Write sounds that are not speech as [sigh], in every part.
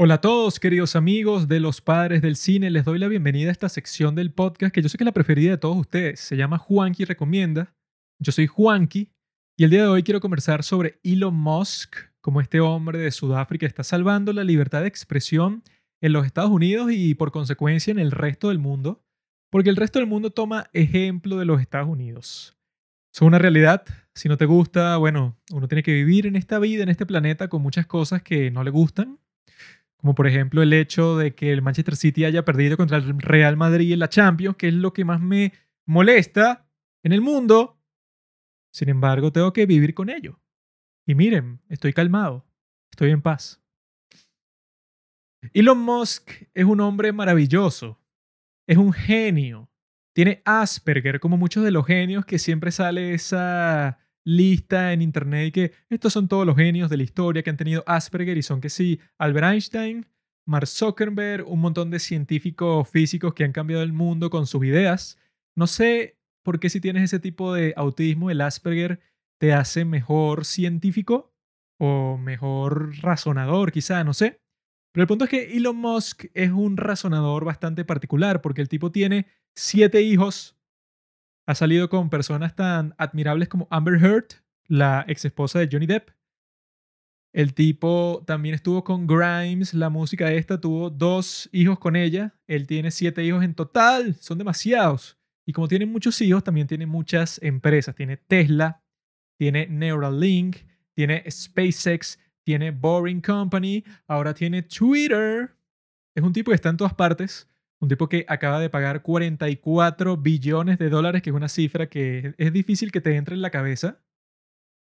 Hola a todos, queridos amigos de los padres del cine. Les doy la bienvenida a esta sección del podcast que yo sé que es la preferida de todos ustedes. Se llama Juanqui Recomienda. Yo soy Juanqui y el día de hoy quiero conversar sobre Elon Musk, como este hombre de Sudáfrica está salvando la libertad de expresión en los Estados Unidos y por consecuencia en el resto del mundo, porque el resto del mundo toma ejemplo de los Estados Unidos. Es una realidad. Si no te gusta, bueno, uno tiene que vivir en esta vida, en este planeta, con muchas cosas que no le gustan como por ejemplo el hecho de que el Manchester City haya perdido contra el Real Madrid en la Champions, que es lo que más me molesta en el mundo. Sin embargo, tengo que vivir con ello. Y miren, estoy calmado, estoy en paz. Elon Musk es un hombre maravilloso, es un genio, tiene Asperger, como muchos de los genios que siempre sale esa lista en internet que estos son todos los genios de la historia que han tenido Asperger y son que sí, Albert Einstein, Mark Zuckerberg, un montón de científicos físicos que han cambiado el mundo con sus ideas. No sé por qué si tienes ese tipo de autismo, el Asperger te hace mejor científico o mejor razonador, quizá, no sé. Pero el punto es que Elon Musk es un razonador bastante particular porque el tipo tiene siete hijos ha salido con personas tan admirables como Amber Heard, la ex esposa de Johnny Depp. El tipo también estuvo con Grimes, la música de esta, tuvo dos hijos con ella. Él tiene siete hijos en total, son demasiados. Y como tiene muchos hijos, también tiene muchas empresas. Tiene Tesla, tiene Neuralink, tiene SpaceX, tiene Boring Company, ahora tiene Twitter. Es un tipo que está en todas partes un tipo que acaba de pagar 44 billones de dólares, que es una cifra que es difícil que te entre en la cabeza.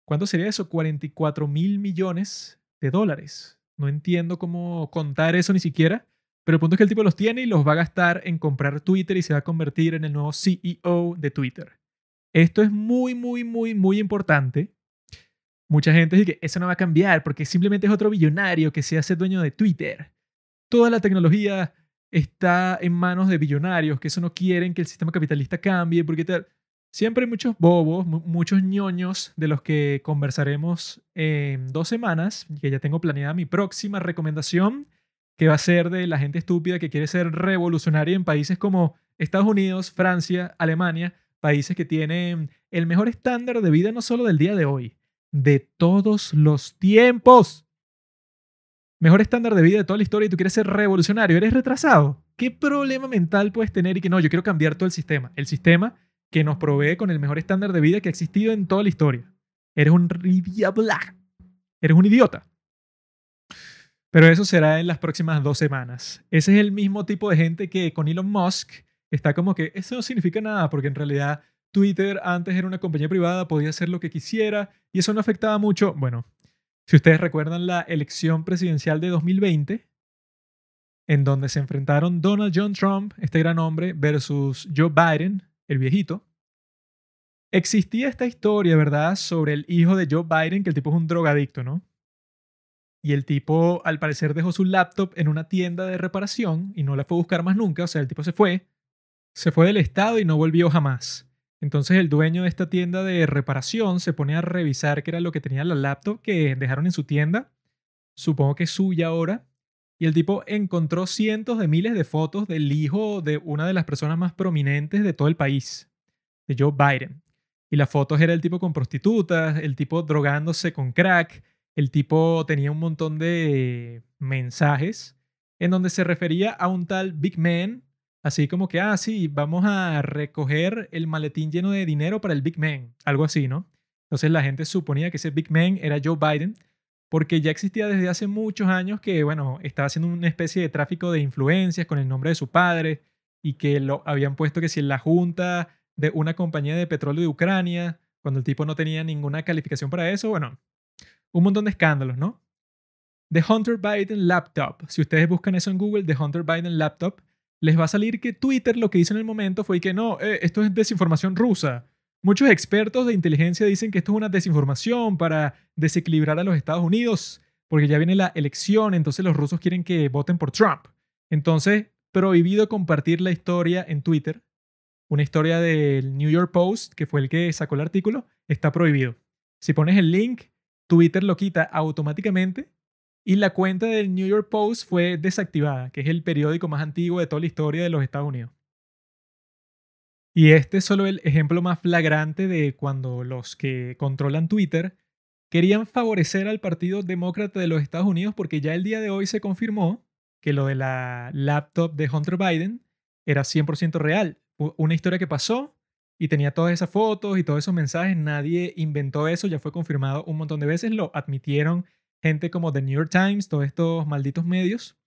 ¿Cuánto sería eso? 44 mil millones de dólares. No entiendo cómo contar eso ni siquiera, pero el punto es que el tipo los tiene y los va a gastar en comprar Twitter y se va a convertir en el nuevo CEO de Twitter. Esto es muy, muy, muy, muy importante. Mucha gente dice que eso no va a cambiar porque simplemente es otro billonario que se hace dueño de Twitter. Toda la tecnología está en manos de billonarios, que eso no quieren que el sistema capitalista cambie, porque Siempre hay muchos bobos, muchos ñoños de los que conversaremos en dos semanas, que ya tengo planeada mi próxima recomendación, que va a ser de la gente estúpida que quiere ser revolucionaria en países como Estados Unidos, Francia, Alemania, países que tienen el mejor estándar de vida no solo del día de hoy, de todos los tiempos mejor estándar de vida de toda la historia y tú quieres ser revolucionario, eres retrasado. ¿Qué problema mental puedes tener y que no, yo quiero cambiar todo el sistema? El sistema que nos provee con el mejor estándar de vida que ha existido en toda la historia. Eres un ridiabla. Eres un idiota. Pero eso será en las próximas dos semanas. Ese es el mismo tipo de gente que con Elon Musk está como que eso no significa nada, porque en realidad Twitter antes era una compañía privada, podía hacer lo que quisiera y eso no afectaba mucho. Bueno, si ustedes recuerdan la elección presidencial de 2020, en donde se enfrentaron Donald John Trump, este gran hombre, versus Joe Biden, el viejito, existía esta historia, ¿verdad?, sobre el hijo de Joe Biden, que el tipo es un drogadicto, ¿no? Y el tipo, al parecer, dejó su laptop en una tienda de reparación y no la fue a buscar más nunca. O sea, el tipo se fue, se fue del estado y no volvió jamás. Entonces el dueño de esta tienda de reparación se pone a revisar qué era lo que tenía la laptop que dejaron en su tienda, supongo que es suya ahora, y el tipo encontró cientos de miles de fotos del hijo de una de las personas más prominentes de todo el país, de Joe Biden. Y las fotos era el tipo con prostitutas, el tipo drogándose con crack, el tipo tenía un montón de mensajes en donde se refería a un tal Big Man Así como que, ah, sí, vamos a recoger el maletín lleno de dinero para el Big Man, algo así, ¿no? Entonces la gente suponía que ese Big Man era Joe Biden, porque ya existía desde hace muchos años que, bueno, estaba haciendo una especie de tráfico de influencias con el nombre de su padre y que lo habían puesto que si en la junta de una compañía de petróleo de Ucrania, cuando el tipo no tenía ninguna calificación para eso, bueno, un montón de escándalos, ¿no? The Hunter Biden Laptop, si ustedes buscan eso en Google, The Hunter Biden Laptop, les va a salir que Twitter lo que hizo en el momento fue que no, eh, esto es desinformación rusa. Muchos expertos de inteligencia dicen que esto es una desinformación para desequilibrar a los Estados Unidos, porque ya viene la elección, entonces los rusos quieren que voten por Trump. Entonces, prohibido compartir la historia en Twitter. Una historia del New York Post, que fue el que sacó el artículo, está prohibido. Si pones el link, Twitter lo quita automáticamente y la cuenta del New York Post fue desactivada, que es el periódico más antiguo de toda la historia de los Estados Unidos. Y este es solo el ejemplo más flagrante de cuando los que controlan Twitter querían favorecer al Partido Demócrata de los Estados Unidos porque ya el día de hoy se confirmó que lo de la laptop de Hunter Biden era 100% real. Una historia que pasó y tenía todas esas fotos y todos esos mensajes. Nadie inventó eso, ya fue confirmado un montón de veces, lo admitieron gente como The New York Times, todos estos malditos medios,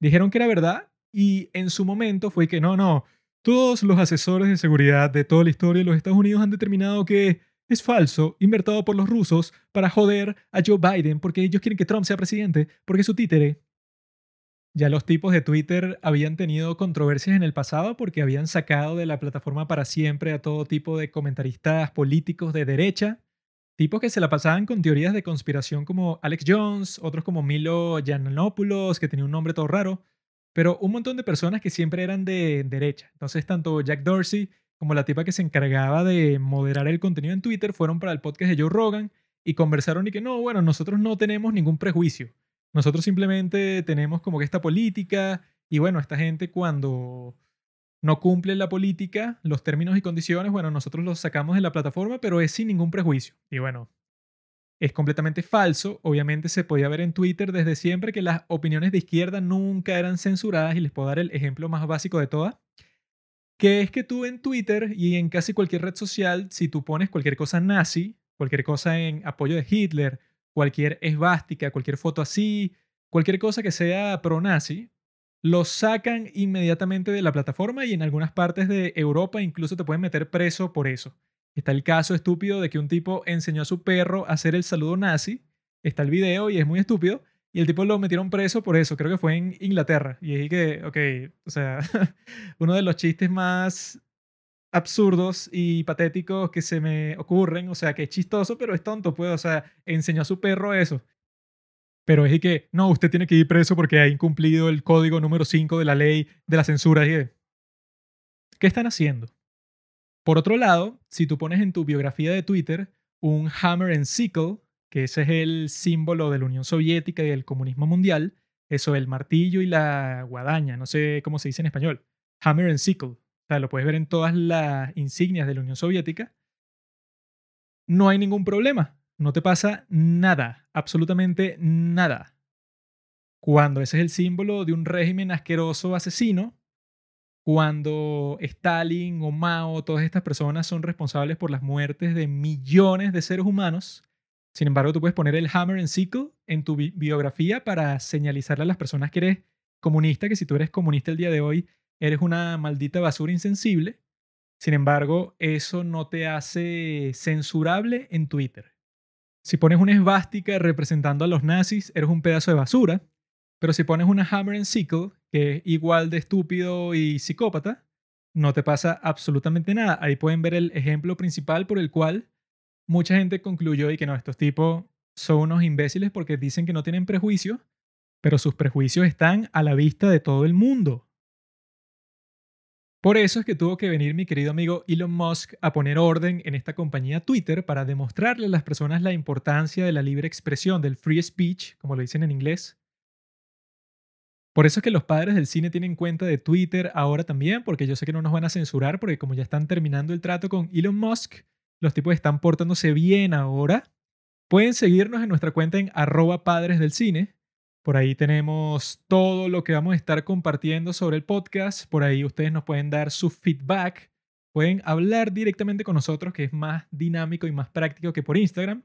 dijeron que era verdad y en su momento fue que no, no, todos los asesores de seguridad de toda la historia de los Estados Unidos han determinado que es falso, invertido por los rusos para joder a Joe Biden porque ellos quieren que Trump sea presidente, porque es su títere. Ya los tipos de Twitter habían tenido controversias en el pasado porque habían sacado de la plataforma para siempre a todo tipo de comentaristas políticos de derecha Tipos que se la pasaban con teorías de conspiración como Alex Jones, otros como Milo Yiannopoulos, que tenía un nombre todo raro, pero un montón de personas que siempre eran de derecha. Entonces, tanto Jack Dorsey como la tipa que se encargaba de moderar el contenido en Twitter fueron para el podcast de Joe Rogan y conversaron y que no, bueno, nosotros no tenemos ningún prejuicio. Nosotros simplemente tenemos como que esta política y bueno, esta gente cuando no cumple la política, los términos y condiciones, bueno, nosotros los sacamos de la plataforma, pero es sin ningún prejuicio. Y bueno, es completamente falso. Obviamente se podía ver en Twitter desde siempre que las opiniones de izquierda nunca eran censuradas y les puedo dar el ejemplo más básico de todas, que es que tú en Twitter y en casi cualquier red social, si tú pones cualquier cosa nazi, cualquier cosa en apoyo de Hitler, cualquier esvástica, cualquier foto así, cualquier cosa que sea pro-nazi, lo sacan inmediatamente de la plataforma y en algunas partes de Europa incluso te pueden meter preso por eso. Está el caso estúpido de que un tipo enseñó a su perro a hacer el saludo nazi. Está el video y es muy estúpido. Y el tipo lo metieron preso por eso. Creo que fue en Inglaterra. Y es que, ok, o sea, [laughs] uno de los chistes más absurdos y patéticos que se me ocurren. O sea, que es chistoso, pero es tonto, pues. O sea, enseñó a su perro eso pero es que, no, usted tiene que ir preso porque ha incumplido el código número 5 de la ley de la censura. ¿Qué están haciendo? Por otro lado, si tú pones en tu biografía de Twitter un hammer and sickle, que ese es el símbolo de la Unión Soviética y del comunismo mundial, eso, el martillo y la guadaña, no sé cómo se dice en español, hammer and sickle, o sea, lo puedes ver en todas las insignias de la Unión Soviética, no hay ningún problema, no te pasa nada, absolutamente nada. Cuando ese es el símbolo de un régimen asqueroso asesino, cuando Stalin o Mao, todas estas personas son responsables por las muertes de millones de seres humanos. Sin embargo, tú puedes poner el hammer and sickle en tu biografía para señalizarle a las personas que eres comunista, que si tú eres comunista el día de hoy, eres una maldita basura insensible. Sin embargo, eso no te hace censurable en Twitter. Si pones una esvástica representando a los nazis, eres un pedazo de basura. Pero si pones una hammer and sickle, que es igual de estúpido y psicópata, no te pasa absolutamente nada. Ahí pueden ver el ejemplo principal por el cual mucha gente concluyó y que no, estos tipos son unos imbéciles porque dicen que no tienen prejuicios, pero sus prejuicios están a la vista de todo el mundo. Por eso es que tuvo que venir mi querido amigo Elon Musk a poner orden en esta compañía Twitter para demostrarle a las personas la importancia de la libre expresión, del free speech, como lo dicen en inglés. Por eso es que los padres del cine tienen cuenta de Twitter ahora también, porque yo sé que no nos van a censurar, porque como ya están terminando el trato con Elon Musk, los tipos están portándose bien ahora. Pueden seguirnos en nuestra cuenta en arroba padres del cine. Por ahí tenemos todo lo que vamos a estar compartiendo sobre el podcast. Por ahí ustedes nos pueden dar su feedback. Pueden hablar directamente con nosotros, que es más dinámico y más práctico que por Instagram.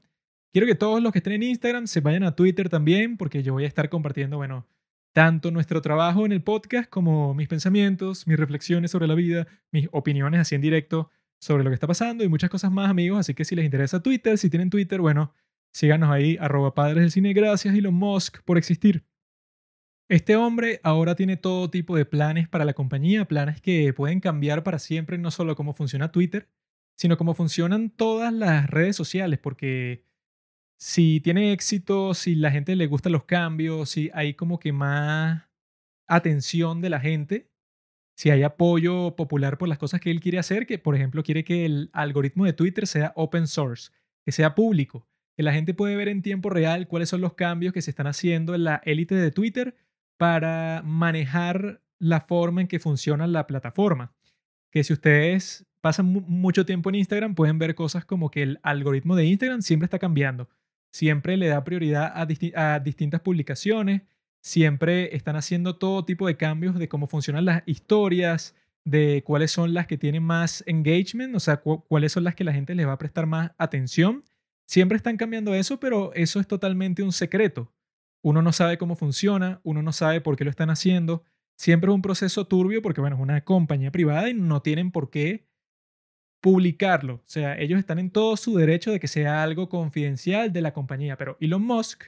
Quiero que todos los que estén en Instagram se vayan a Twitter también, porque yo voy a estar compartiendo, bueno, tanto nuestro trabajo en el podcast como mis pensamientos, mis reflexiones sobre la vida, mis opiniones así en directo sobre lo que está pasando y muchas cosas más, amigos. Así que si les interesa Twitter, si tienen Twitter, bueno, Síganos ahí, arroba padres del cine. Gracias Elon Musk por existir. Este hombre ahora tiene todo tipo de planes para la compañía, planes que pueden cambiar para siempre, no solo cómo funciona Twitter, sino cómo funcionan todas las redes sociales, porque si tiene éxito, si la gente le gusta los cambios, si hay como que más atención de la gente, si hay apoyo popular por las cosas que él quiere hacer, que por ejemplo quiere que el algoritmo de Twitter sea open source, que sea público, la gente puede ver en tiempo real cuáles son los cambios que se están haciendo en la élite de Twitter para manejar la forma en que funciona la plataforma. Que si ustedes pasan mucho tiempo en Instagram, pueden ver cosas como que el algoritmo de Instagram siempre está cambiando. Siempre le da prioridad a, distintas publicaciones, siempre están haciendo todo tipo de cambios de cómo funcionan las historias, de cuáles son las que tienen más engagement, o sea, cuáles son las que la gente les va a prestar más atención Siempre están cambiando eso, pero eso es totalmente un secreto. Uno no sabe cómo funciona, uno no sabe por qué lo están haciendo. Siempre es un proceso turbio porque, bueno, es una compañía privada y no tienen por qué publicarlo. O sea, ellos están en todo su derecho de que sea algo confidencial de la compañía, pero Elon Musk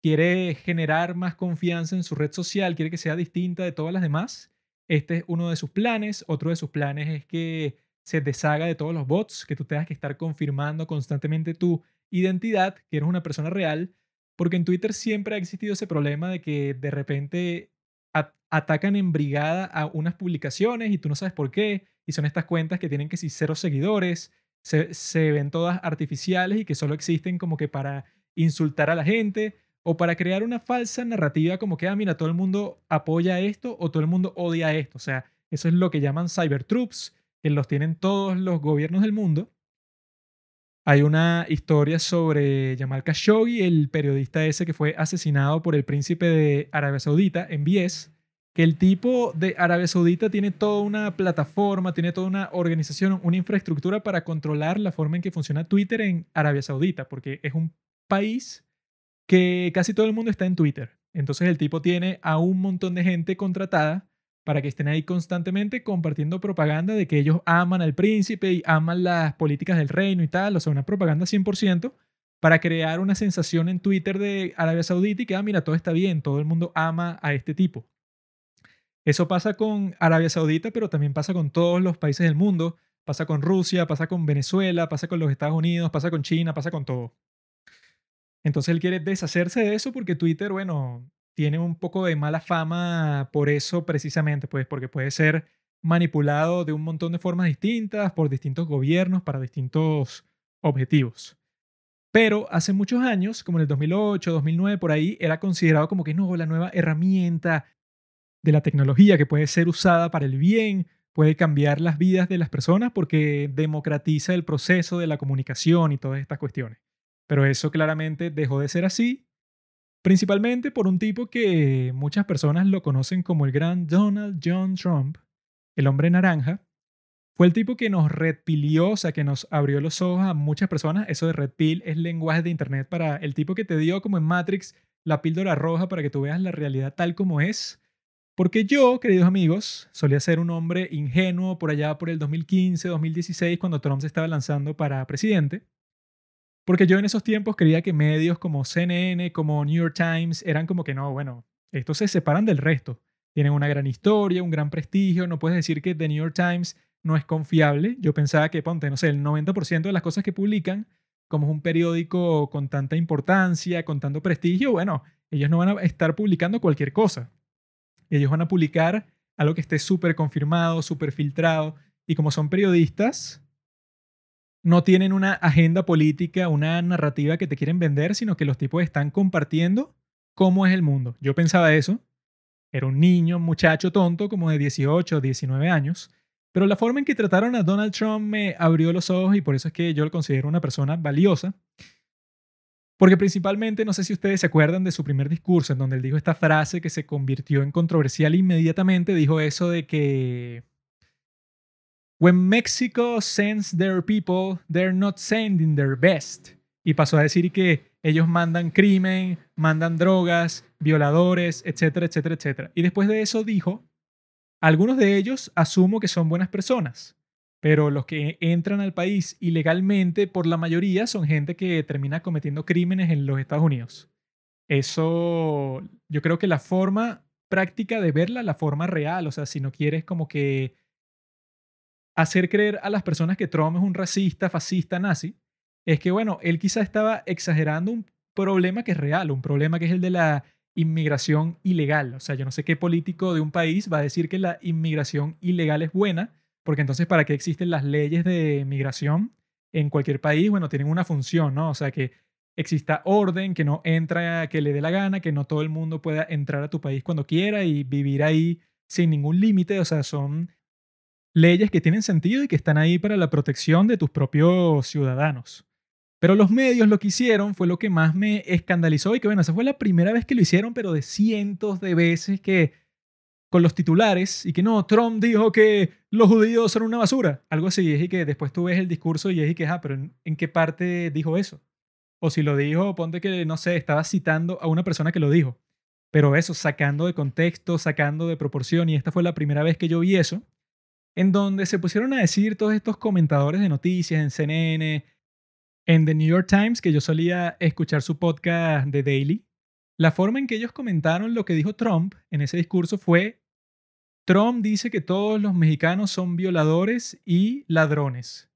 quiere generar más confianza en su red social, quiere que sea distinta de todas las demás. Este es uno de sus planes. Otro de sus planes es que se deshaga de todos los bots, que tú tengas que estar confirmando constantemente tú identidad, que eres una persona real, porque en Twitter siempre ha existido ese problema de que de repente atacan en brigada a unas publicaciones y tú no sabes por qué, y son estas cuentas que tienen que si cero seguidores, se, se ven todas artificiales y que solo existen como que para insultar a la gente o para crear una falsa narrativa como que, ah, mira, todo el mundo apoya esto o todo el mundo odia esto. O sea, eso es lo que llaman cyber troops que los tienen todos los gobiernos del mundo. Hay una historia sobre Jamal Khashoggi, el periodista ese que fue asesinado por el príncipe de Arabia Saudita en Bies, que el tipo de Arabia Saudita tiene toda una plataforma, tiene toda una organización, una infraestructura para controlar la forma en que funciona Twitter en Arabia Saudita, porque es un país que casi todo el mundo está en Twitter. Entonces el tipo tiene a un montón de gente contratada para que estén ahí constantemente compartiendo propaganda de que ellos aman al príncipe y aman las políticas del reino y tal, o sea, una propaganda 100% para crear una sensación en Twitter de Arabia Saudita y que, ah, mira, todo está bien, todo el mundo ama a este tipo. Eso pasa con Arabia Saudita, pero también pasa con todos los países del mundo. Pasa con Rusia, pasa con Venezuela, pasa con los Estados Unidos, pasa con China, pasa con todo. Entonces él quiere deshacerse de eso porque Twitter, bueno, tiene un poco de mala fama por eso precisamente, pues porque puede ser manipulado de un montón de formas distintas por distintos gobiernos para distintos objetivos. Pero hace muchos años, como en el 2008, 2009, por ahí, era considerado como que no, la nueva herramienta de la tecnología que puede ser usada para el bien, puede cambiar las vidas de las personas porque democratiza el proceso de la comunicación y todas estas cuestiones. Pero eso claramente dejó de ser así principalmente por un tipo que muchas personas lo conocen como el gran Donald John Trump, el hombre naranja. Fue el tipo que nos redpilió, o sea, que nos abrió los ojos a muchas personas. Eso de redpil es lenguaje de internet para el tipo que te dio, como en Matrix, la píldora roja para que tú veas la realidad tal como es. Porque yo, queridos amigos, solía ser un hombre ingenuo por allá por el 2015, 2016, cuando Trump se estaba lanzando para presidente. Porque yo en esos tiempos creía que medios como CNN, como New York Times, eran como que no, bueno, estos se separan del resto. Tienen una gran historia, un gran prestigio, no puedes decir que The New York Times no es confiable. Yo pensaba que, ponte, no sé, el 90% de las cosas que publican, como es un periódico con tanta importancia, con tanto prestigio, bueno, ellos no van a estar publicando cualquier cosa. Ellos van a publicar algo que esté súper confirmado, súper filtrado. Y como son periodistas, no tienen una agenda política, una narrativa que te quieren vender, sino que los tipos están compartiendo cómo es el mundo. Yo pensaba eso. Era un niño, un muchacho tonto, como de 18 19 años. Pero la forma en que trataron a Donald Trump me abrió los ojos y por eso es que yo lo considero una persona valiosa. Porque principalmente, no sé si ustedes se acuerdan de su primer discurso, en donde él dijo esta frase que se convirtió en controversial inmediatamente, dijo eso de que When Mexico sends their people, they're not sending their best. Y pasó a decir que ellos mandan crimen, mandan drogas, violadores, etcétera, etcétera, etcétera. Y después de eso dijo, algunos de ellos asumo que son buenas personas, pero los que entran al país ilegalmente, por la mayoría, son gente que termina cometiendo crímenes en los Estados Unidos. Eso, yo creo que la forma práctica de verla, la forma real, o sea, si no quieres como que hacer creer a las personas que Trump es un racista, fascista, nazi, es que, bueno, él quizá estaba exagerando un problema que es real, un problema que es el de la inmigración ilegal. O sea, yo no sé qué político de un país va a decir que la inmigración ilegal es buena, porque entonces, ¿para qué existen las leyes de migración en cualquier país? Bueno, tienen una función, ¿no? O sea, que exista orden, que no entra, que le dé la gana, que no todo el mundo pueda entrar a tu país cuando quiera y vivir ahí sin ningún límite. O sea, son leyes que tienen sentido y que están ahí para la protección de tus propios ciudadanos. Pero los medios lo que hicieron fue lo que más me escandalizó y que bueno, esa fue la primera vez que lo hicieron, pero de cientos de veces que con los titulares y que no, Trump dijo que los judíos son una basura, algo así, es y que después tú ves el discurso y es que, ah, pero ¿en qué parte dijo eso? O si lo dijo, ponte que, no sé, estaba citando a una persona que lo dijo. Pero eso, sacando de contexto, sacando de proporción, y esta fue la primera vez que yo vi eso en donde se pusieron a decir todos estos comentadores de noticias en CNN, en The New York Times, que yo solía escuchar su podcast de Daily. La forma en que ellos comentaron lo que dijo Trump en ese discurso fue, Trump dice que todos los mexicanos son violadores y ladrones.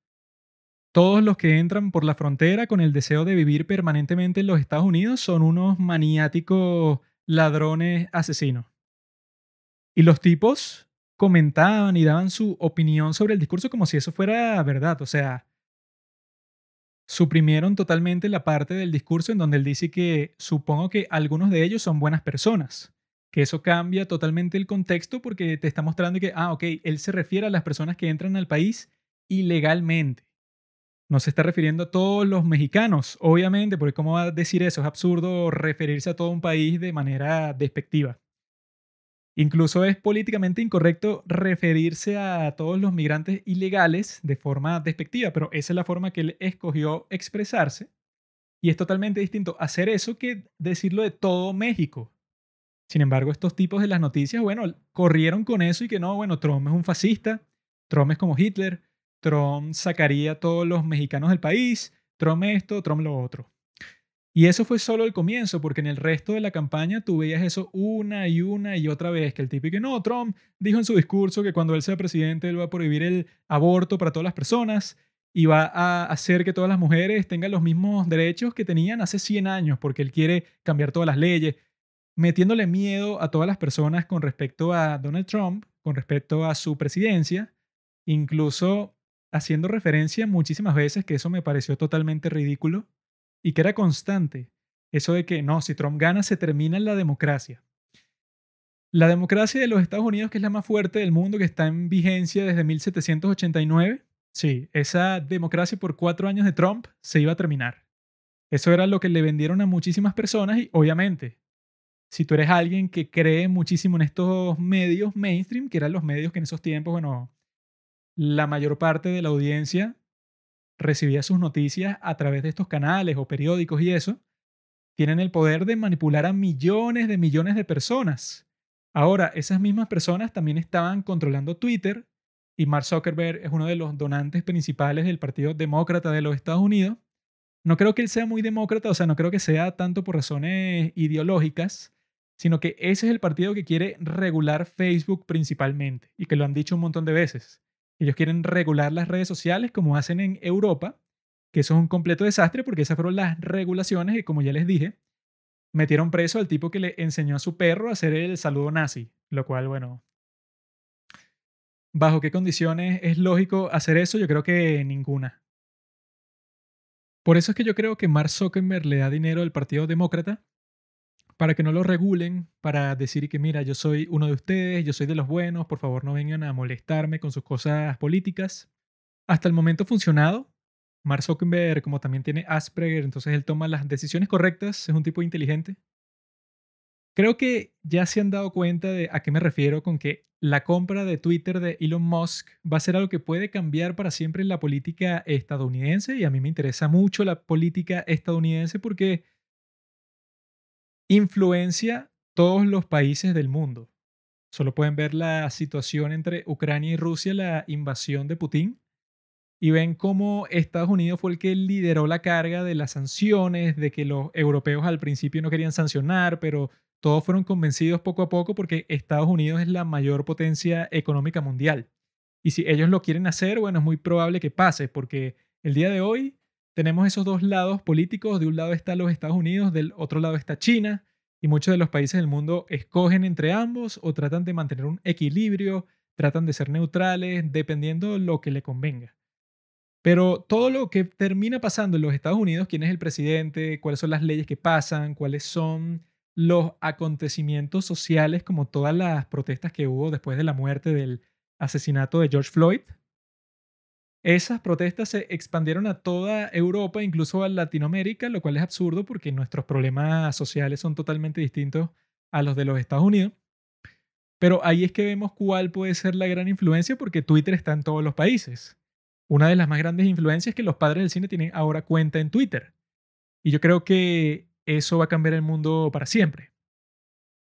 Todos los que entran por la frontera con el deseo de vivir permanentemente en los Estados Unidos son unos maniáticos ladrones asesinos. Y los tipos comentaban y daban su opinión sobre el discurso como si eso fuera verdad. O sea, suprimieron totalmente la parte del discurso en donde él dice que supongo que algunos de ellos son buenas personas. Que eso cambia totalmente el contexto porque te está mostrando que, ah, ok, él se refiere a las personas que entran al país ilegalmente. No se está refiriendo a todos los mexicanos, obviamente, porque ¿cómo va a decir eso? Es absurdo referirse a todo un país de manera despectiva. Incluso es políticamente incorrecto referirse a todos los migrantes ilegales de forma despectiva, pero esa es la forma que él escogió expresarse. Y es totalmente distinto hacer eso que decirlo de todo México. Sin embargo, estos tipos de las noticias, bueno, corrieron con eso y que no, bueno, Trump es un fascista, Trump es como Hitler, Trump sacaría a todos los mexicanos del país, Trump esto, Trump lo otro. Y eso fue solo el comienzo, porque en el resto de la campaña tú veías eso una y una y otra vez, que el típico, no, Trump dijo en su discurso que cuando él sea presidente él va a prohibir el aborto para todas las personas y va a hacer que todas las mujeres tengan los mismos derechos que tenían hace 100 años, porque él quiere cambiar todas las leyes, metiéndole miedo a todas las personas con respecto a Donald Trump, con respecto a su presidencia, incluso haciendo referencia muchísimas veces, que eso me pareció totalmente ridículo y que era constante, eso de que no, si Trump gana se termina la democracia. La democracia de los Estados Unidos, que es la más fuerte del mundo, que está en vigencia desde 1789, sí, esa democracia por cuatro años de Trump se iba a terminar. Eso era lo que le vendieron a muchísimas personas y obviamente, si tú eres alguien que cree muchísimo en estos medios mainstream, que eran los medios que en esos tiempos, bueno, la mayor parte de la audiencia recibía sus noticias a través de estos canales o periódicos y eso, tienen el poder de manipular a millones de millones de personas. Ahora, esas mismas personas también estaban controlando Twitter y Mark Zuckerberg es uno de los donantes principales del Partido Demócrata de los Estados Unidos. No creo que él sea muy demócrata, o sea, no creo que sea tanto por razones ideológicas, sino que ese es el partido que quiere regular Facebook principalmente y que lo han dicho un montón de veces. Ellos quieren regular las redes sociales como hacen en Europa, que eso es un completo desastre porque esas fueron las regulaciones y como ya les dije, metieron preso al tipo que le enseñó a su perro a hacer el saludo nazi, lo cual, bueno, ¿bajo qué condiciones es lógico hacer eso? Yo creo que ninguna. Por eso es que yo creo que Mark Zuckerberg le da dinero al Partido Demócrata para que no lo regulen, para decir que mira, yo soy uno de ustedes, yo soy de los buenos, por favor no vengan a molestarme con sus cosas políticas. Hasta el momento funcionado. Mark Zuckerberg, como también tiene Asperger, entonces él toma las decisiones correctas, es un tipo inteligente. Creo que ya se han dado cuenta de a qué me refiero con que la compra de Twitter de Elon Musk va a ser algo que puede cambiar para siempre la política estadounidense y a mí me interesa mucho la política estadounidense porque influencia todos los países del mundo. Solo pueden ver la situación entre Ucrania y Rusia, la invasión de Putin, y ven cómo Estados Unidos fue el que lideró la carga de las sanciones, de que los europeos al principio no querían sancionar, pero todos fueron convencidos poco a poco porque Estados Unidos es la mayor potencia económica mundial. Y si ellos lo quieren hacer, bueno, es muy probable que pase, porque el día de hoy tenemos esos dos lados políticos. De un lado está los Estados Unidos, del otro lado está China. Y muchos de los países del mundo escogen entre ambos o tratan de mantener un equilibrio, tratan de ser neutrales, dependiendo lo que le convenga. Pero todo lo que termina pasando en los Estados Unidos, quién es el presidente, cuáles son las leyes que pasan, cuáles son los acontecimientos sociales, como todas las protestas que hubo después de la muerte del asesinato de George Floyd, esas protestas se expandieron a toda Europa, incluso a Latinoamérica, lo cual es absurdo porque nuestros problemas sociales son totalmente distintos a los de los Estados Unidos. Pero ahí es que vemos cuál puede ser la gran influencia porque Twitter está en todos los países. Una de las más grandes influencias es que los padres del cine tienen ahora cuenta en Twitter. Y yo creo que eso va a cambiar el mundo para siempre.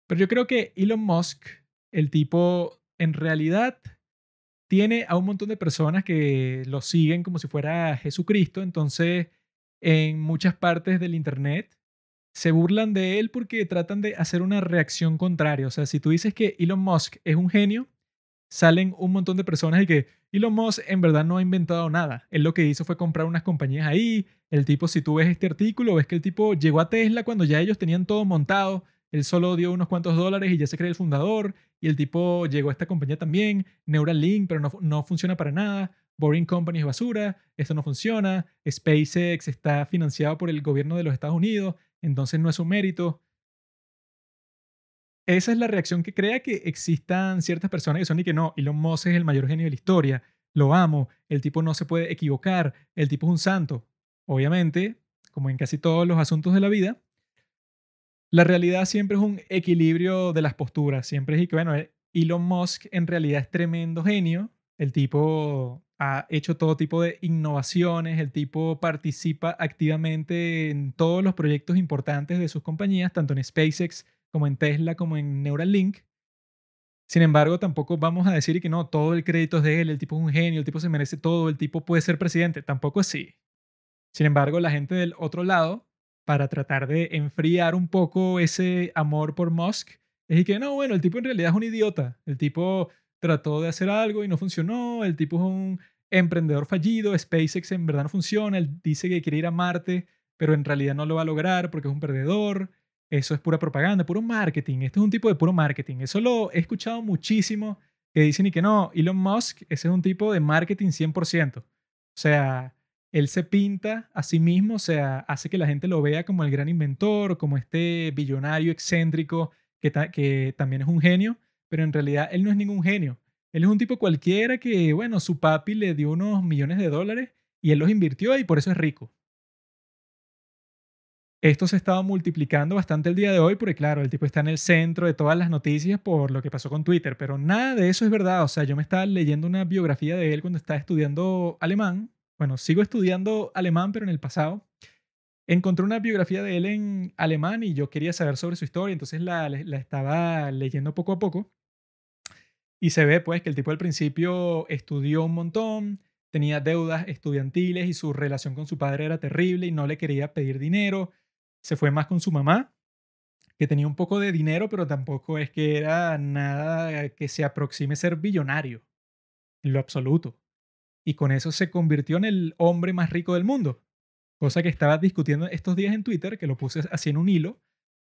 Pero yo creo que Elon Musk, el tipo, en realidad tiene a un montón de personas que lo siguen como si fuera Jesucristo, entonces en muchas partes del Internet se burlan de él porque tratan de hacer una reacción contraria. O sea, si tú dices que Elon Musk es un genio, salen un montón de personas y que Elon Musk en verdad no ha inventado nada. Él lo que hizo fue comprar unas compañías ahí. El tipo, si tú ves este artículo, ves que el tipo llegó a Tesla cuando ya ellos tenían todo montado él solo dio unos cuantos dólares y ya se cree el fundador, y el tipo llegó a esta compañía también, Neuralink, pero no, no funciona para nada, Boring Company es basura, esto no funciona, SpaceX está financiado por el gobierno de los Estados Unidos, entonces no es un mérito. Esa es la reacción que crea que existan ciertas personas que son y que no, Elon Musk es el mayor genio de la historia, lo amo, el tipo no se puede equivocar, el tipo es un santo. Obviamente, como en casi todos los asuntos de la vida, la realidad siempre es un equilibrio de las posturas. Siempre es que, bueno, eh, Elon Musk en realidad es tremendo genio. El tipo ha hecho todo tipo de innovaciones, el tipo participa activamente en todos los proyectos importantes de sus compañías, tanto en SpaceX como en Tesla, como en Neuralink. Sin embargo, tampoco vamos a decir que no, todo el crédito es de él, el tipo es un genio, el tipo se merece todo, el tipo puede ser presidente, tampoco así. Sin embargo, la gente del otro lado para tratar de enfriar un poco ese amor por Musk. Es que no, bueno, el tipo en realidad es un idiota. El tipo trató de hacer algo y no funcionó. El tipo es un emprendedor fallido. SpaceX en verdad no funciona. Él dice que quiere ir a Marte, pero en realidad no lo va a lograr porque es un perdedor. Eso es pura propaganda, puro marketing. Esto es un tipo de puro marketing. Eso lo he escuchado muchísimo que dicen y que no, Elon Musk, ese es un tipo de marketing 100%. O sea, él se pinta a sí mismo, o sea, hace que la gente lo vea como el gran inventor, como este billonario excéntrico que, que también es un genio, pero en realidad él no es ningún genio. Él es un tipo cualquiera que, bueno, su papi le dio unos millones de dólares y él los invirtió y por eso es rico. Esto se ha estado multiplicando bastante el día de hoy porque, claro, el tipo está en el centro de todas las noticias por lo que pasó con Twitter, pero nada de eso es verdad. O sea, yo me estaba leyendo una biografía de él cuando estaba estudiando alemán bueno, sigo estudiando alemán, pero en el pasado. Encontré una biografía de él en alemán y yo quería saber sobre su historia, entonces la, estaba leyendo poco a poco. Y se ve pues que el tipo al principio estudió un montón, tenía deudas estudiantiles y su relación con su padre era terrible y no le quería pedir dinero. Se fue más con su mamá, que tenía un poco de dinero, pero tampoco es que era nada que se aproxime a ser billonario, en lo absoluto y con eso se convirtió en el hombre más rico del mundo. Cosa que estaba discutiendo estos días en Twitter, que lo puse así en un hilo,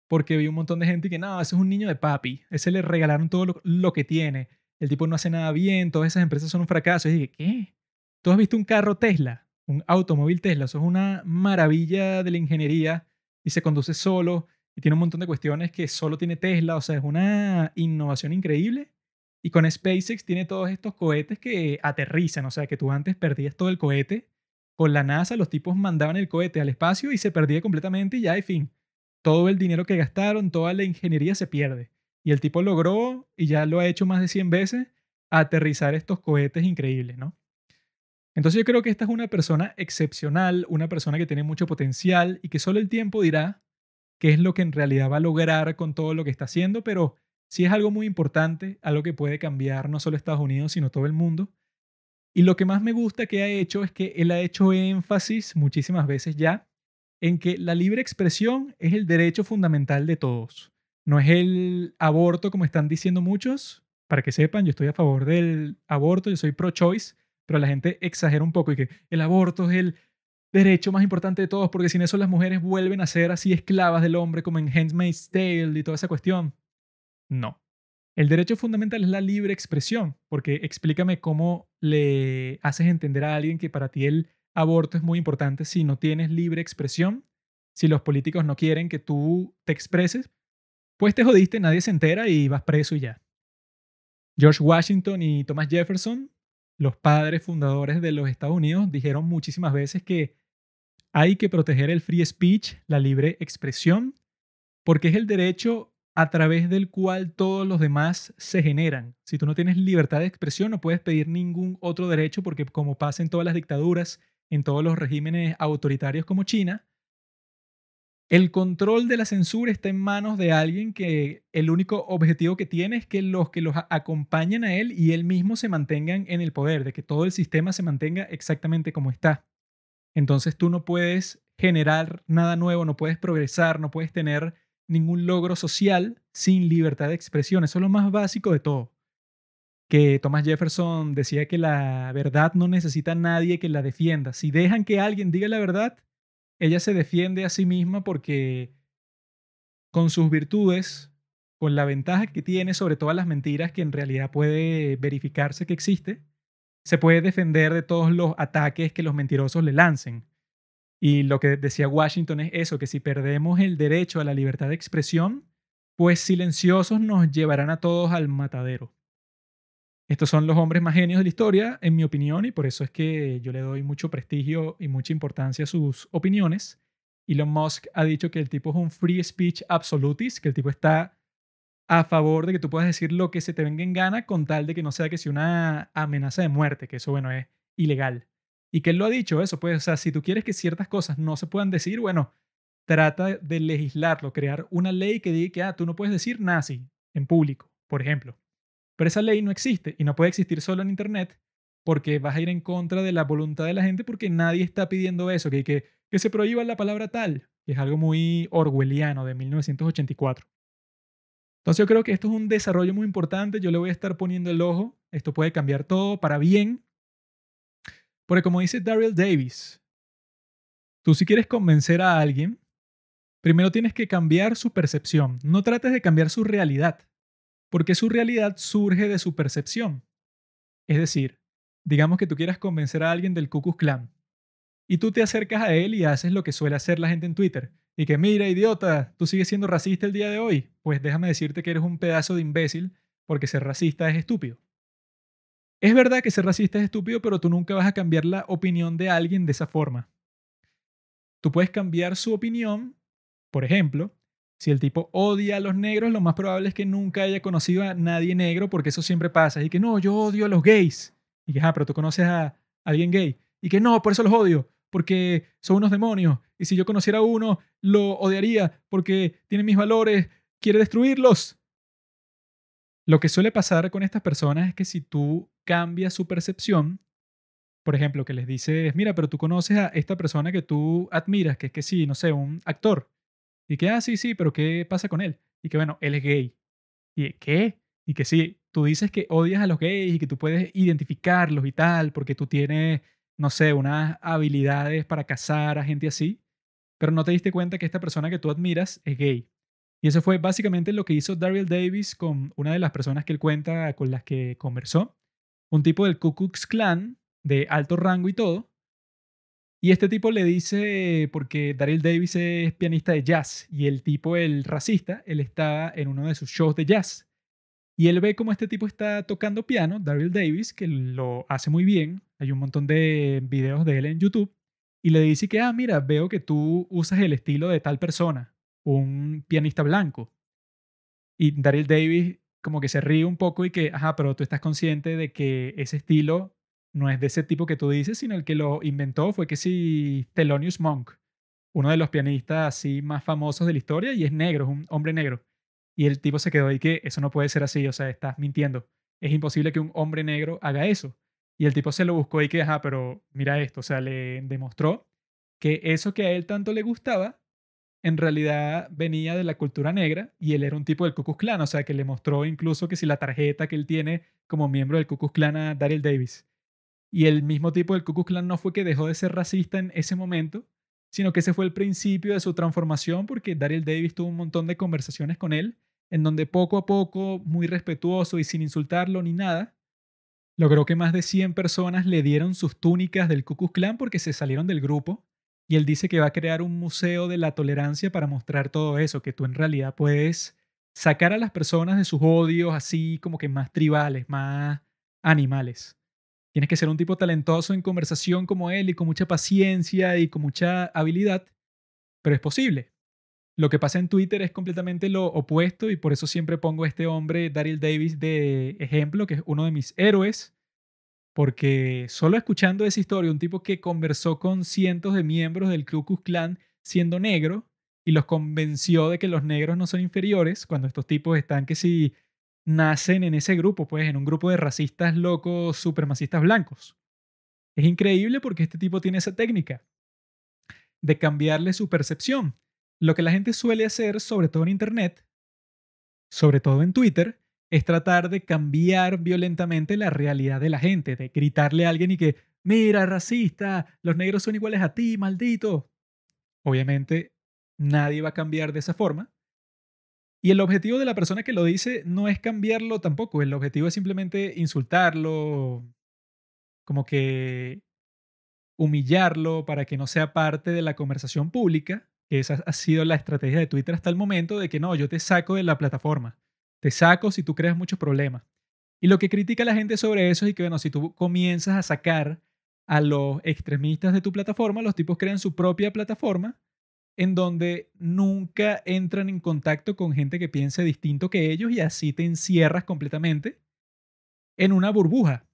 porque vi un montón de gente que, no, ese es un niño de papi, ese le regalaron todo lo, que tiene, el tipo no hace nada bien, todas esas empresas son un fracaso. Y dije, ¿qué? ¿Tú has visto un carro Tesla? Un automóvil Tesla, eso es una maravilla de la ingeniería y se conduce solo y tiene un montón de cuestiones que solo tiene Tesla, o sea, es una innovación increíble y con SpaceX tiene todos estos cohetes que aterrizan, o sea, que tú antes perdías todo el cohete. Con la NASA los tipos mandaban el cohete al espacio y se perdía completamente y ya, en fin. Todo el dinero que gastaron, toda la ingeniería se pierde. Y el tipo logró, y ya lo ha hecho más de 100 veces, aterrizar estos cohetes increíbles, ¿no? Entonces yo creo que esta es una persona excepcional, una persona que tiene mucho potencial y que solo el tiempo dirá qué es lo que en realidad va a lograr con todo lo que está haciendo, pero sí es algo muy importante, algo que puede cambiar no solo Estados Unidos, sino todo el mundo. Y lo que más me gusta que ha hecho es que él ha hecho énfasis muchísimas veces ya en que la libre expresión es el derecho fundamental de todos. No es el aborto como están diciendo muchos. Para que sepan, yo estoy a favor del aborto, yo soy pro-choice, pero la gente exagera un poco y que el aborto es el derecho más importante de todos porque sin eso las mujeres vuelven a ser así esclavas del hombre como en Handmaid's Tale y toda esa cuestión. No. El derecho fundamental es la libre expresión, porque explícame cómo le haces entender a alguien que para ti el aborto es muy importante si no tienes libre expresión, si los políticos no quieren que tú te expreses, pues te jodiste, nadie se entera y vas preso y ya. George Washington y Thomas Jefferson, los padres fundadores de los Estados Unidos, dijeron muchísimas veces que hay que proteger el free speech, la libre expresión, porque es el derecho a través del cual todos los demás se generan. Si tú no tienes libertad de expresión, no puedes pedir ningún otro derecho porque como pasa en todas las dictaduras, en todos los regímenes autoritarios como China, el control de la censura está en manos de alguien que el único objetivo que tiene es que los que los acompañan a él y él mismo se mantengan en el poder, de que todo el sistema se mantenga exactamente como está. Entonces tú no puedes generar nada nuevo, no puedes progresar, no puedes tener ningún logro social sin libertad de expresión. Eso es lo más básico de todo. Que Thomas Jefferson decía que la verdad no necesita a nadie que la defienda. Si dejan que alguien diga la verdad, ella se defiende a sí misma porque con sus virtudes, con la ventaja que tiene sobre todas las mentiras que en realidad puede verificarse que existe, se puede defender de todos los ataques que los mentirosos le lancen. Y lo que decía Washington es eso, que si perdemos el derecho a la libertad de expresión, pues silenciosos nos llevarán a todos al matadero. Estos son los hombres más genios de la historia, en mi opinión, y por eso es que yo le doy mucho prestigio y mucha importancia a sus opiniones. Elon Musk ha dicho que el tipo es un free speech absolutist, que el tipo está a favor de que tú puedas decir lo que se te venga en gana con tal de que no sea que sea una amenaza de muerte, que eso, bueno, es ilegal. Y que lo ha dicho eso, pues, o sea, si tú quieres que ciertas cosas no se puedan decir, bueno, trata de legislarlo, crear una ley que diga que, ah, tú no puedes decir nazi en público, por ejemplo. Pero esa ley no existe y no puede existir solo en Internet porque vas a ir en contra de la voluntad de la gente porque nadie está pidiendo eso, que, que, que se prohíba la palabra tal, que es algo muy orwelliano de 1984. Entonces yo creo que esto es un desarrollo muy importante, yo le voy a estar poniendo el ojo, esto puede cambiar todo para bien, porque como dice Daryl Davis, tú si quieres convencer a alguien, primero tienes que cambiar su percepción. No trates de cambiar su realidad, porque su realidad surge de su percepción. Es decir, digamos que tú quieras convencer a alguien del Ku Clan y tú te acercas a él y haces lo que suele hacer la gente en Twitter. Y que, mira, idiota, tú sigues siendo racista el día de hoy. Pues déjame decirte que eres un pedazo de imbécil porque ser racista es estúpido. Es verdad que ser racista es estúpido, pero tú nunca vas a cambiar la opinión de alguien de esa forma. Tú puedes cambiar su opinión, por ejemplo, si el tipo odia a los negros, lo más probable es que nunca haya conocido a nadie negro, porque eso siempre pasa. Y que no, yo odio a los gays. Y que, ah, pero tú conoces a alguien gay. Y que no, por eso los odio, porque son unos demonios. Y si yo conociera a uno, lo odiaría, porque tiene mis valores, quiere destruirlos. Lo que suele pasar con estas personas es que si tú cambias su percepción, por ejemplo, que les dices, mira, pero tú conoces a esta persona que tú admiras, que es que sí, no sé, un actor, y que, ah, sí, sí, pero ¿qué pasa con él? Y que, bueno, él es gay. ¿Y qué? Y que sí, tú dices que odias a los gays y que tú puedes identificarlos y tal, porque tú tienes, no sé, unas habilidades para cazar a gente así, pero no te diste cuenta que esta persona que tú admiras es gay. Y eso fue básicamente lo que hizo Daryl Davis con una de las personas que él cuenta con las que conversó, un tipo del Ku Klux Klan, de alto rango y todo. Y este tipo le dice, porque Daryl Davis es pianista de jazz y el tipo, el racista, él está en uno de sus shows de jazz. Y él ve cómo este tipo está tocando piano, Daryl Davis, que lo hace muy bien. Hay un montón de videos de él en YouTube. Y le dice que, ah, mira, veo que tú usas el estilo de tal persona un pianista blanco. Y Daryl Davis como que se ríe un poco y que, ajá, pero tú estás consciente de que ese estilo no es de ese tipo que tú dices, sino el que lo inventó fue que sí, Thelonious Monk, uno de los pianistas así más famosos de la historia y es negro, es un hombre negro. Y el tipo se quedó ahí que eso no puede ser así, o sea, estás mintiendo. Es imposible que un hombre negro haga eso. Y el tipo se lo buscó y que, ajá, pero mira esto, o sea, le demostró que eso que a él tanto le gustaba en realidad venía de la cultura negra y él era un tipo del Ku Klux Klan, o sea, que le mostró incluso que si la tarjeta que él tiene como miembro del Ku Klux Klan a Daryl Davis. Y el mismo tipo del Ku Klux no fue que dejó de ser racista en ese momento, sino que ese fue el principio de su transformación porque Daryl Davis tuvo un montón de conversaciones con él en donde poco a poco, muy respetuoso y sin insultarlo ni nada, logró que más de 100 personas le dieron sus túnicas del Ku Klux porque se salieron del grupo y él dice que va a crear un museo de la tolerancia para mostrar todo eso, que tú en realidad puedes sacar a las personas de sus odios así como que más tribales, más animales. Tienes que ser un tipo talentoso en conversación como él y con mucha paciencia y con mucha habilidad, pero es posible. Lo que pasa en Twitter es completamente lo opuesto y por eso siempre pongo a este hombre, Daryl Davis, de ejemplo, que es uno de mis héroes, porque solo escuchando esa historia, un tipo que conversó con cientos de miembros del Ku Klux Klan siendo negro y los convenció de que los negros no son inferiores, cuando estos tipos están que si nacen en ese grupo, pues en un grupo de racistas locos, supremacistas blancos. Es increíble porque este tipo tiene esa técnica de cambiarle su percepción. Lo que la gente suele hacer, sobre todo en Internet, sobre todo en Twitter, es tratar de cambiar violentamente la realidad de la gente, de gritarle a alguien y que, mira, racista, los negros son iguales a ti, maldito. Obviamente, nadie va a cambiar de esa forma. Y el objetivo de la persona que lo dice no es cambiarlo tampoco, el objetivo es simplemente insultarlo, como que humillarlo para que no sea parte de la conversación pública, que esa ha sido la estrategia de Twitter hasta el momento, de que no, yo te saco de la plataforma te saco si tú creas muchos problemas. Y lo que critica la gente sobre eso es que, bueno, si tú comienzas a sacar a los extremistas de tu plataforma, los tipos crean su propia plataforma en donde nunca entran en contacto con gente que piense distinto que ellos y así te encierras completamente en una burbuja.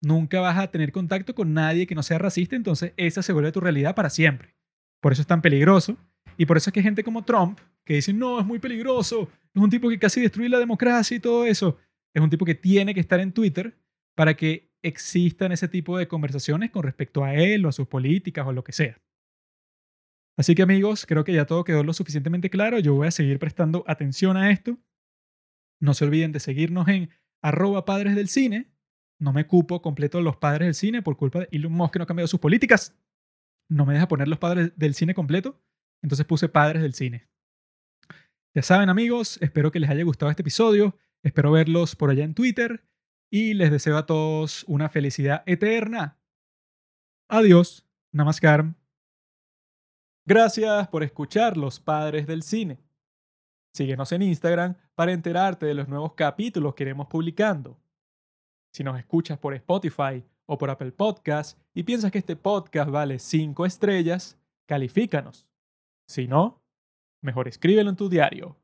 Nunca vas a tener contacto con nadie que no sea racista, entonces esa se vuelve tu realidad para siempre. Por eso es tan peligroso y por eso es que gente como Trump, que dice, no, es muy peligroso, es un tipo que casi destruye la democracia y todo eso. Es un tipo que tiene que estar en Twitter para que existan ese tipo de conversaciones con respecto a él o a sus políticas o lo que sea. Así que amigos, creo que ya todo quedó lo suficientemente claro. Yo voy a seguir prestando atención a esto. No se olviden de seguirnos en arroba padres del cine. No me cupo completo los padres del cine por culpa de Elon Musk que no ha cambiado sus políticas. No me deja poner los padres del cine completo. Entonces puse padres del cine. Ya saben amigos, espero que les haya gustado este episodio, espero verlos por allá en Twitter y les deseo a todos una felicidad eterna. Adiós, Namaskar. Gracias por escuchar Los Padres del Cine. Síguenos en Instagram para enterarte de los nuevos capítulos que iremos publicando. Si nos escuchas por Spotify o por Apple Podcast y piensas que este podcast vale 5 estrellas, califícanos. Si no, Mejor escríbelo en tu diario.